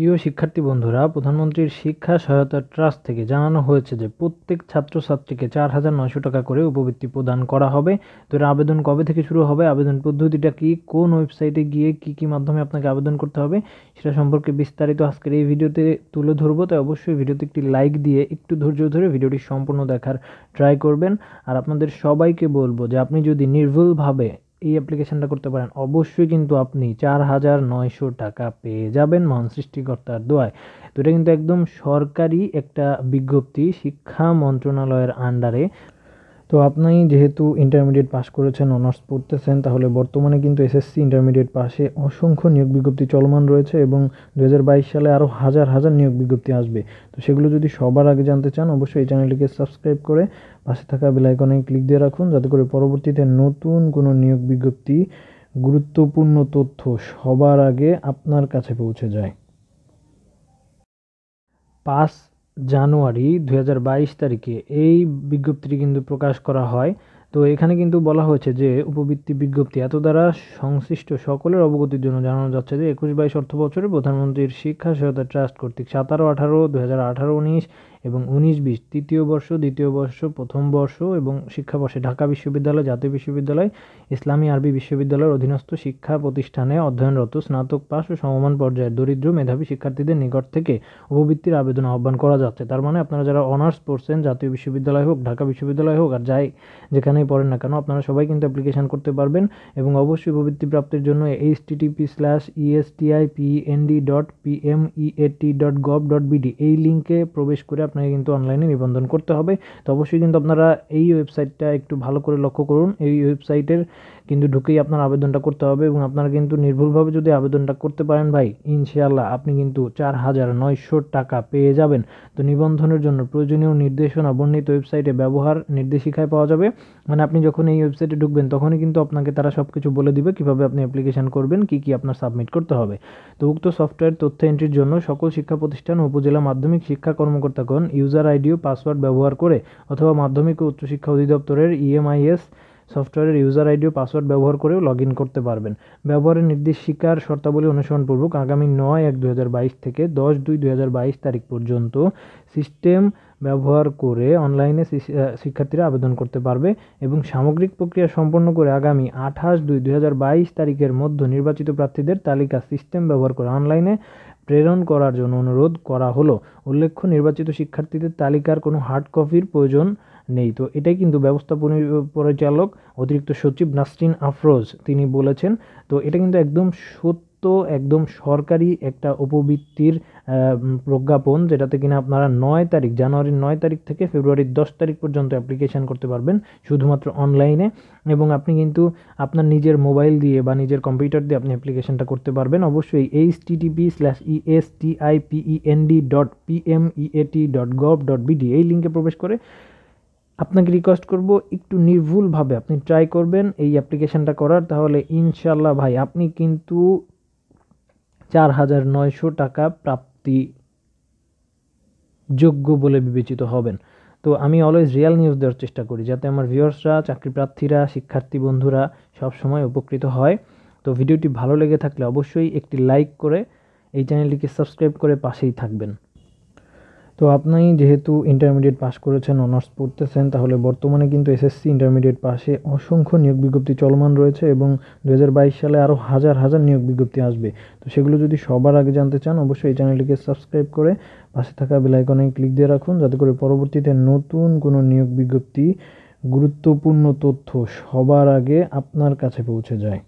প্রিয় শিক্ষার্থী বন্ধুরা প্রধানমন্ত্রীর শিক্ষা সহায়তা ট্রাস্ট থেকে জানানো হয়েছে যে প্রত্যেক ছাত্রছাত্রীকে চার হাজার নয়শো টাকা করে উপবৃত্তি প্রদান করা হবে তো এর আবেদন কবে থেকে শুরু হবে আবেদন পদ্ধতিটা কী কোন ওয়েবসাইটে গিয়ে কি কি মাধ্যমে আপনাকে আবেদন করতে হবে সেটা সম্পর্কে বিস্তারিত আজকের এই ভিডিওতে তুলে ধরবো তাই অবশ্যই ভিডিওতে একটি লাইক দিয়ে একটু ধৈর্য ধরে ভিডিওটি সম্পূর্ণ দেখার ট্রাই করবেন আর আপনাদের সবাইকে বলবো যে আপনি যদি নির্ভুলভাবে এই অ্যাপ্লিকেশানটা করতে পারেন অবশ্যই কিন্তু আপনি চার হাজার নয়শো টাকা পেয়ে যাবেন মহান সৃষ্টিকর্তার দোয়ায় তো এটা কিন্তু একদম সরকারি একটা বিজ্ঞপ্তি শিক্ষা মন্ত্রণালয়ের আন্ডারে তো আপনি যেহেতু ইন্টারমিডিয়েট পাস করেছেন অনার্স পড়তেছেন তাহলে বর্তমানে কিন্তু এসএসসি ইন্টারমিডিয়েট পাশে অসংখ্য নিয়োগ বিজ্ঞপ্তি চলমান রয়েছে এবং দু সালে আরও হাজার হাজার নিয়োগ বিজ্ঞপ্তি আসবে তো সেগুলো যদি সবার আগে জানতে চান অবশ্যই এই চ্যানেলটিকে সাবস্ক্রাইব করে পাশে থাকা বেলাইকনে ক্লিক দিয়ে রাখুন যাতে করে পরবর্তীতে নতুন কোনো নিয়োগ বিজ্ঞপ্তি গুরুত্বপূর্ণ তথ্য সবার আগে আপনার কাছে পৌঁছে যায় পাস জানুয়ারি দুই তারিখে এই বিজ্ঞপ্তিটি কিন্তু প্রকাশ করা হয় তো এখানে কিন্তু বলা হয়েছে যে উপবৃত্তি বিজ্ঞপ্তি এত দ্বারা সংশ্লিষ্ট সকলের অবগতির জন্য জানানো যাচ্ছে যে একুশ বাইশ অর্থ বছরে প্রধানমন্ত্রীর শিক্ষা সহায়তা ট্রাস্ট কর্তৃক সাতারো আঠারো দু হাজার আঠারো উনিশ এবং উনিশ বিশ তৃতীয় বর্ষ দ্বিতীয় বর্ষ প্রথম বর্ষ এবং শিক্ষাবর্ষে ঢাকা বিশ্ববিদ্যালয় জাতীয় বিশ্ববিদ্যালয় ইসলামী আরবি বিশ্ববিদ্যালয়ের অধীনস্থ শিক্ষা প্রতিষ্ঠানে অধ্যয়নরত স্নাতক পাস ও সমমান পর্যায়ের দরিদ্র মেধাবী শিক্ষার্থীদের নিকট থেকে উপবৃত্তির আবেদন আহ্বান করা যাচ্ছে তার মানে আপনারা যারা অনার্স পড়ছেন জাতীয় বিশ্ববিদ্যালয় হোক ঢাকা বিশ্ববিদ্যালয় হোক আর যাই যেখানেই পড়েন না কেন আপনারা সবাই কিন্তু অ্যাপ্লিকেশান করতে পারবেন এবং অবশ্যই উপবৃত্তি প্রাপ্তির জন্য H TTP slash STI PND dot PMEAT dot gov dot BD এই লিঙ্কে প্রবেশ করে আপনাকে কিন্তু অনলাইনে নিবন্ধন করতে হবে তো অবশ্যই কিন্তু আপনারা এই ওয়েবসাইটটা একটু ভালো করে লক্ষ্য করুন এই ওয়েবসাইটের কিন্তু ঢুকেই আপনার আবেদনটা করতে হবে এবং আপনারা কিন্তু নির্ভুলভাবে যদি আবেদনটা করতে পারেন ভাই ইনশাআল্লাহ আপনি কিন্তু চার হাজার নয়শো টাকা পেয়ে যাবেন তো নিবন্ধনের জন্য প্রয়োজনীয় নির্দেশনা বর্ণিত ওয়েবসাইটে ব্যবহার নির্দেশিকায় পাওয়া যাবে মানে আপনি যখন এই ওয়েবসাইটে ঢুকবেন তখনই কিন্তু আপনাকে তারা সব কিছু বলে দিবে কীভাবে আপনি অ্যাপ্লিকেশান করবেন কী কী আপনার সাবমিট করতে হবে তো উক্ত সফটওয়্যার তথ্য এন্ট্রির জন্য সকল শিক্ষা প্রতিষ্ঠান উপজেলা মাধ্যমিক শিক্ষা কর্মকর্তাগণ আবেদন ইউজার আইডি ও পাসওয়ার্ড ব্যবহার করে অথবা মাধ্যমিক ও উচ্চশিক্ষা অধিদপ্তরের ইএমআইএস সফটওয়্যারের ইউজার আইডি ও পাসওয়ার্ড ব্যবহার করেও লগ করতে পারবেন ব্যবহারের নির্দেশিকার শর্তাবলী অনুসরণপূর্বক আগামী নয় এক দু থেকে দশ দুই দু তারিখ পর্যন্ত সিস্টেম ব্যবহার করে অনলাইনে শিক্ষার্থীরা আবেদন করতে পারবে এবং সামগ্রিক প্রক্রিয়া সম্পন্ন করে আগামী আঠাশ দুই দু তারিখের মধ্যে নির্বাচিত প্রার্থীদের তালিকা সিস্টেম ব্যবহার করে অনলাইনে প্রেরণ করার জন্য অনুরোধ করা হলো উল্লেখ্য নির্বাচিত শিক্ষার্থীদের তালিকার কোনো হার্ড কপির প্রয়োজন নেই তো এটাই কিন্তু ব্যবস্থাপনী পরিচালক অতিরিক্ত সচিব নাসরিন আফরোজ তিনি বলেছেন তো এটা কিন্তু একদম সত্য সমস্ত একদম সরকারি একটা উপবৃত্তির প্রজ্ঞাপন যেটাতে কিনা আপনারা নয় তারিখ জানুয়ারির নয় তারিখ থেকে ফেব্রুয়ারির দশ তারিখ পর্যন্ত অ্যাপ্লিকেশান করতে পারবেন শুধুমাত্র অনলাইনে এবং আপনি কিন্তু আপনার নিজের মোবাইল দিয়ে বা নিজের কম্পিউটার দিয়ে আপনি অ্যাপ্লিকেশানটা করতে পারবেন অবশ্যই H TTP slash S TIPEND dot PMEAT dot gov dot BD এই লিঙ্কে প্রবেশ করে আপনাকে রিকোয়েস্ট করব একটু নির্ভুলভাবে আপনি ট্রাই করবেন এই অ্যাপ্লিকেশানটা করার তাহলে ইনশাল্লাহ ভাই আপনি কিন্তু চার হাজার নয়শো টাকা প্রাপ্তি যোগ্য বলে বিবেচিত হবেন তো আমি অলওয়েজ রিয়াল নিউজ দেওয়ার চেষ্টা করি যাতে আমার ভিউয়ার্সরা চাকরি প্রার্থীরা শিক্ষার্থী বন্ধুরা সব সময় উপকৃত হয় তো ভিডিওটি ভালো লেগে থাকলে অবশ্যই একটি লাইক করে এই চ্যানেলটিকে সাবস্ক্রাইব করে পাশেই থাকবেন তো আপনি যেহেতু ইন্টারমিডিয়েট পাস করেছেন অনার্স পড়তেছেন তাহলে বর্তমানে কিন্তু এসএসসি ইন্টারমিডিয়েট পাশে অসংখ্য নিয়োগ বিজ্ঞপ্তি চলমান রয়েছে এবং দু সালে আরও হাজার হাজার নিয়োগ বিজ্ঞপ্তি আসবে তো সেগুলো যদি সবার আগে জানতে চান অবশ্যই এই চ্যানেলটিকে সাবস্ক্রাইব করে পাশে থাকা বেলাইকনে ক্লিক দিয়ে রাখুন যাতে করে পরবর্তীতে নতুন কোনো নিয়োগ বিজ্ঞপ্তি গুরুত্বপূর্ণ তথ্য সবার আগে আপনার কাছে পৌঁছে যায়